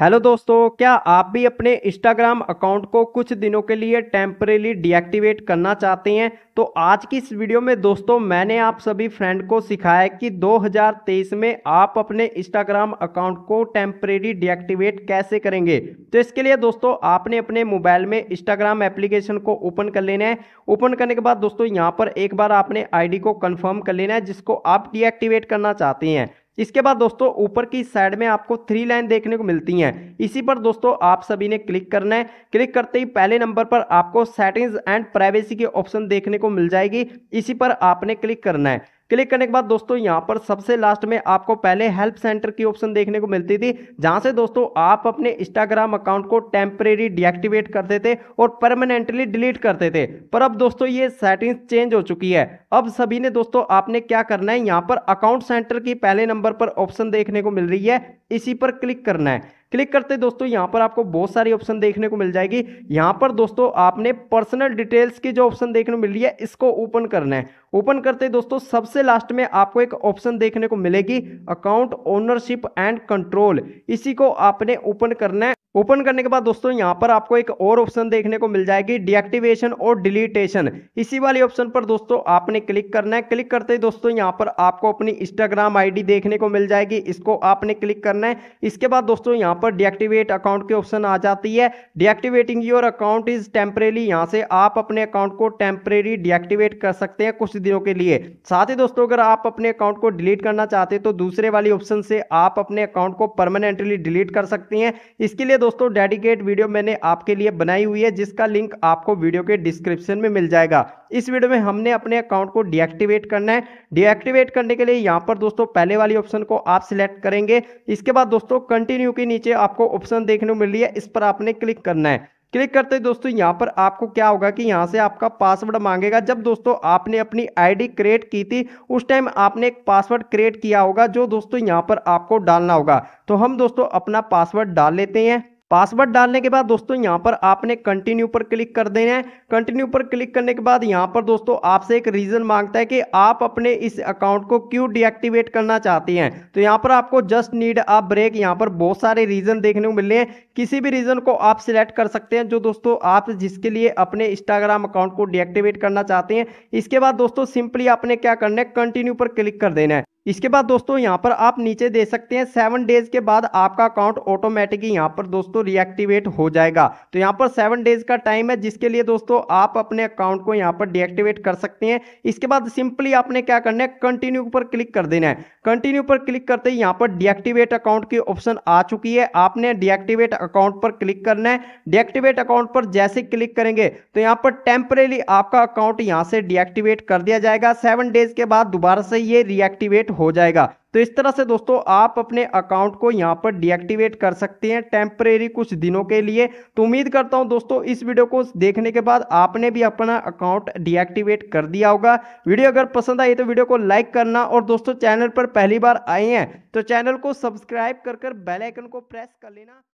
hello दोस्तों क्या आप भी अपने इंस्टाग्राम अकाउंट को कुछ दिनों के लिए टेम्परेली डीएक्टिवेट करना चाहते हैं तो आज की इस वीडियो में दोस्तों मैंने आप सभी फ्रेंड को सिखाया कि 2023 में आप अपने इंस्टाग्राम अकाउंट को टेम्परेली डीएक्टिवेट कैसे करेंगे तो इसके लिए दोस्तों आपने अपने मोबाइल में इंस्टाग्राम एप्लीकेशन को ओपन कर लेना है ओपन करने के बाद दोस्तों यहाँ पर एक बार आपने आई को कन्फर्म कर लेना है जिसको आप डीएक्टिवेट करना चाहते हैं इसके बाद दोस्तों ऊपर की साइड में आपको थ्री लाइन देखने को मिलती हैं इसी पर दोस्तों आप सभी ने क्लिक करना है क्लिक करते ही पहले नंबर पर आपको सेटिंग्स एंड प्राइवेसी के ऑप्शन देखने को मिल जाएगी इसी पर आपने क्लिक करना है क्लिक करने के बाद दोस्तों यहाँ पर सबसे लास्ट में आपको पहले हेल्प सेंटर की ऑप्शन देखने को मिलती थी जहाँ से दोस्तों आप अपने इंस्टाग्राम अकाउंट को टेम्परेरी डिएक्टिवेट करते थे और परमानेंटली डिलीट करते थे पर अब दोस्तों ये सेटिंग्स चेंज हो चुकी है अब सभी ने दोस्तों आपने क्या करना है यहाँ पर अकाउंट सेंटर की पहले नंबर पर ऑप्शन देखने को मिल रही है इसी पर क्लिक करना है क्लिक करते दोस्तों यहाँ पर आपको बहुत सारी ऑप्शन देखने को मिल जाएगी यहाँ पर दोस्तों आपने पर्सनल डिटेल्स की जो ऑप्शन देखने को मिल रही है इसको ओपन करना है ओपन करते दोस्तों सबसे लास्ट में आपको एक ऑप्शन देखने को मिलेगी अकाउंट ओनरशिप एंड कंट्रोल इसी को आपने ओपन करना है ओपन करने के बाद दोस्तों यहाँ पर आपको एक और ऑप्शन देखने को मिल जाएगी डीएक्टिवेशन और डिलीटेशन इसी वाले ऑप्शन पर दोस्तों आपने क्लिक करना है क्लिक करते ही दोस्तों यहाँ पर आपको अपनी इंस्टाग्राम आईडी देखने को मिल जाएगी इसको आपने क्लिक करना है इसके बाद दोस्तों यहाँ पर डीएक्टिवेट अकाउंट की ऑप्शन आ जाती है deactivating your account is temporarily यहाँ से आप अपने अकाउंट को टेम्परेरी डीएक्टिवेट कर सकते हैं कुछ दिनों के लिए साथ ही दोस्तों अगर आप अपने अकाउंट को डिलीट करना चाहते हैं तो दूसरे वाले ऑप्शन से आप अपने अकाउंट को परमानेंटली डिलीट कर सकते हैं इसके लिए दोस्तों डेडिकेट वीडियो मैंने आपके लिए बनाई हुई है जिसका लिंक आपको वीडियो के डिस्क्रिप्शन में मिल जाएगा इस वीडियो में हमने अपने अकाउंट को डीएक्टिवेट करना है डीएक्टिवेट करने के लिए यहाँ पर दोस्तों पहले वाली ऑप्शन को आप सिलेक्ट करेंगे इसके बाद दोस्तों कंटिन्यू के नीचे आपको ऑप्शन देखने को मिल रही है इस पर आपने क्लिक करना है क्लिक करते दोस्तों यहाँ पर आपको क्या होगा कि यहाँ से आपका पासवर्ड मांगेगा जब दोस्तों आपने अपनी आईडी क्रिएट की थी उस टाइम आपने एक पासवर्ड क्रिएट किया होगा जो दोस्तों यहाँ पर आपको डालना होगा तो हम दोस्तों अपना पासवर्ड डाल लेते हैं पासवर्ड डालने के बाद दोस्तों यहाँ पर आपने कंटिन्यू पर क्लिक कर देना है कंटिन्यू पर क्लिक करने के बाद यहाँ पर दोस्तों आपसे एक रीज़न मांगता है कि आप अपने इस अकाउंट को क्यों डीएक्टिवेट करना चाहते हैं तो यहाँ पर आपको जस्ट नीड अ ब्रेक यहाँ पर बहुत सारे रीज़न देखने को मिल रहे हैं किसी भी रीज़न को आप सिलेक्ट कर सकते हैं जो दोस्तों आप जिसके लिए अपने इंस्टाग्राम अकाउंट को डीएक्टिवेट करना चाहते हैं इसके बाद दोस्तों सिंपली आपने क्या करना है कंटिन्यू पर क्लिक कर देना है इसके बाद दोस्तों यहाँ पर आप नीचे दे सकते हैं सेवन डेज के बाद आपका अकाउंट ऑटोमेटिक यहाँ पर दोस्तों रिएक्टिवेट हो जाएगा तो यहाँ पर सेवन डेज का टाइम है जिसके लिए दोस्तों आप अपने अकाउंट को यहाँ पर डिएक्टिवेट कर सकते हैं इसके बाद सिंपली आपने क्या करना है कंटिन्यू पर क्लिक कर देना है कंटिन्यू पर क्लिक करते ही यहाँ पर डिएक्टिवेट अकाउंट की ऑप्शन आ चुकी है आपने डिएक्टिवेट अकाउंट पर क्लिक करना है डिएक्टिवेट अकाउंट पर जैसे क्लिक करेंगे तो यहाँ पर टेम्परेली आपका अकाउंट यहाँ से डिएक्टिवेट कर दिया जाएगा सेवन डेज के बाद दोबारा से ये रिएक्टिवेट हो जाएगा तो इस तरह से दोस्तों आप अपने अकाउंट को यहाँ पर डीएक्टिवेट कर सकते हैं टेम्परेरी कुछ दिनों के लिए तो उम्मीद करता हूँ दोस्तों इस वीडियो को देखने के बाद आपने भी अपना अकाउंट डीएक्टिवेट कर दिया होगा वीडियो अगर पसंद आई तो वीडियो को लाइक करना और दोस्तों चैनल पर पहली बार आए हैं तो चैनल को सब्सक्राइब कर कर बेलाइकन को प्रेस कर लेना